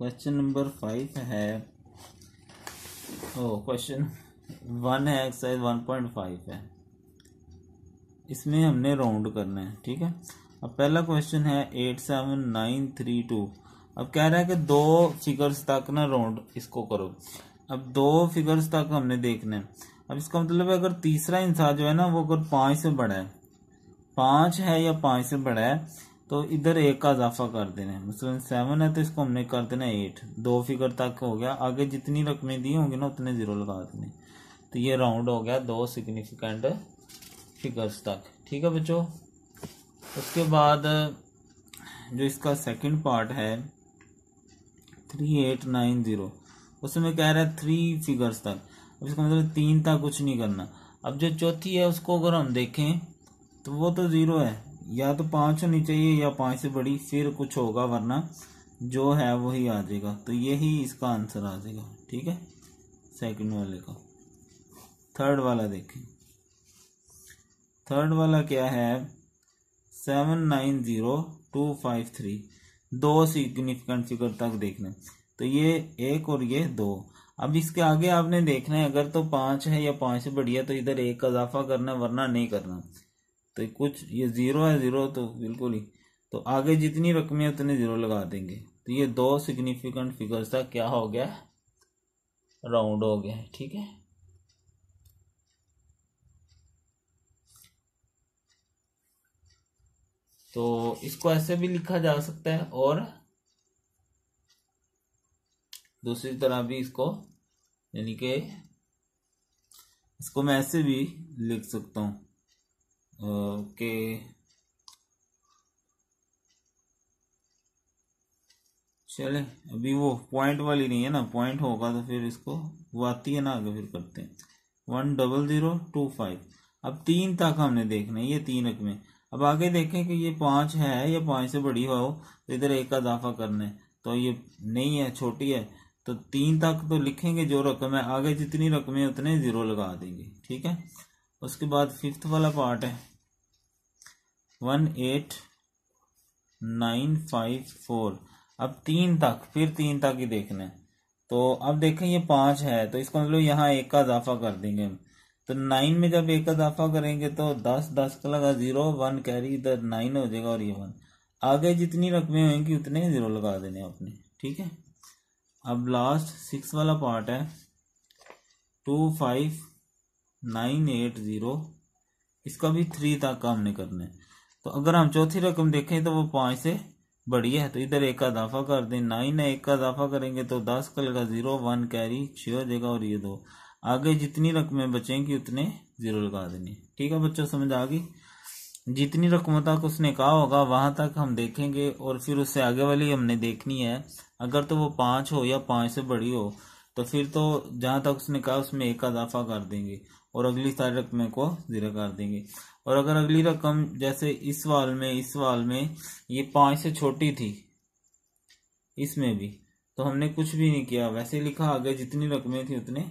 question number five है oh question one है exercise one point five है इसमें हमने राउंड करना है ठीक है अब पहला क्वेश्चन है eight seven nine three two अब कह रहा है कि दो फिगर्स तक ना राउंड इसको करो अब दो फिगर्स तक हमने देखना है अब इसका मतलब है अगर तीसरा इंसान जो है ना वो अगर पाँच से बड़ा है पाँच है या पाँच से बड़ा है तो इधर एक का इजाफा कर देना है मसलन सेवन है तो इसको हमने कर देना एट दो फिगर तक हो गया आगे जितनी रकमें दी होंगी ना उतने ज़ीरो लगा देने तो ये राउंड हो गया दो सिग्निफिकेंट फिगर्स तक ठीक है बच्चों उसके बाद जो इसका सेकंड पार्ट है थ्री एट नाइन ज़ीरो उसमें कह रहा है थ्री फिगर्स तक अब इसका मतलब तीन तक कुछ नहीं करना अब जो चौथी है उसको अगर हम देखें तो वो तो ज़ीरो है या तो पाँच होनी चाहिए या पाँच से बड़ी फिर कुछ होगा वरना जो है वही आ जाएगा तो यही इसका आंसर आ जाएगा ठीक है सेकंड वाले का थर्ड वाला देखें थर्ड वाला क्या है seven nine zero two five three दो सिग्निफिकेंट फिगर तक देखना तो ये एक और ये दो अब इसके आगे आपने देखना है अगर तो पाँच है या पाँच से बढ़िया तो इधर एक का इजाफा करना वरना नहीं करना तो कुछ ये ज़ीरो है ज़ीरो तो बिल्कुल ही तो आगे जितनी रकमें उतने ज़ीरो लगा देंगे तो ये दो सिग्निफिकेंट फिगर्स का क्या हो गया राउंड हो गया ठीक है तो इसको ऐसे भी लिखा जा सकता है और दूसरी तरह भी इसको यानी के इसको मैं ऐसे भी लिख सकता हूं ओके चले अभी वो पॉइंट वाली नहीं है ना पॉइंट होगा तो फिर इसको वो आती है ना आगे फिर करते हैं one double zero two five अब तीन तक हमने देखना है ये तीन रकम में अब आगे देखें कि ये पांच है या पांच से बड़ी हो तो इधर एक का इजाफा करना है तो ये नहीं है छोटी है तो तीन तक तो लिखेंगे जो रकम है आगे जितनी रकमें उतने ज़ीरो लगा देंगे ठीक है उसके बाद फिफ्थ वाला पार्ट है one eight nine five four अब तीन तक फिर तीन तक ही देखना है तो अब देखें ये पांच है तो इसको मतलब यहाँ एक का इजाफा कर देंगे हम तो नाइन में जब एक का इजाफा करेंगे तो दस दस का लगा ज़ीरो वन कैरी इधर नाइन हो जाएगा और ये वन आगे जितनी रकमें होंगी उतने ज़ीरो लगा देने अपने ठीक है अब लास्ट सिक्स वाला पार्ट है two five nine eight zero इसका भी थ्री तक काम नहीं करना है तो अगर हम चौथी रकम देखें तो वो पाँच से बड़ी है तो इधर एक का इजाफा कर दें नाइन है एक का इजाफा करेंगे तो दस का लगा जीरो वन कैरी छः हो जाएगा और ये दो आगे जितनी रकमें बचेंगी उतने जीरो लगा देने ठीक है बच्चों समझ आ गई जितनी रकमों तक उसने कहा होगा वहां तक हम देखेंगे और फिर उससे आगे वाली हमने देखनी है अगर तो वो पांच हो या पांच से बड़ी हो तो फिर तो जहां तक उसने कहा उसमें एक का इजाफा कर देंगे और अगली सारी रकमें को ज़ीरो कर देंगे और अगर अगली रकम जैसे इस वाल में इस वाल में ये पाँच से छोटी थी इसमें भी तो हमने कुछ भी नहीं किया वैसे लिखा आगे जितनी रकमें थी उतने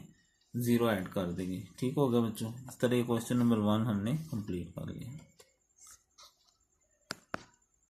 ज़ीरो ऐड कर देंगे ठीक हो गया बच्चों इस तरह क्वेश्चन नंबर वन हमने कंप्लीट कर लिया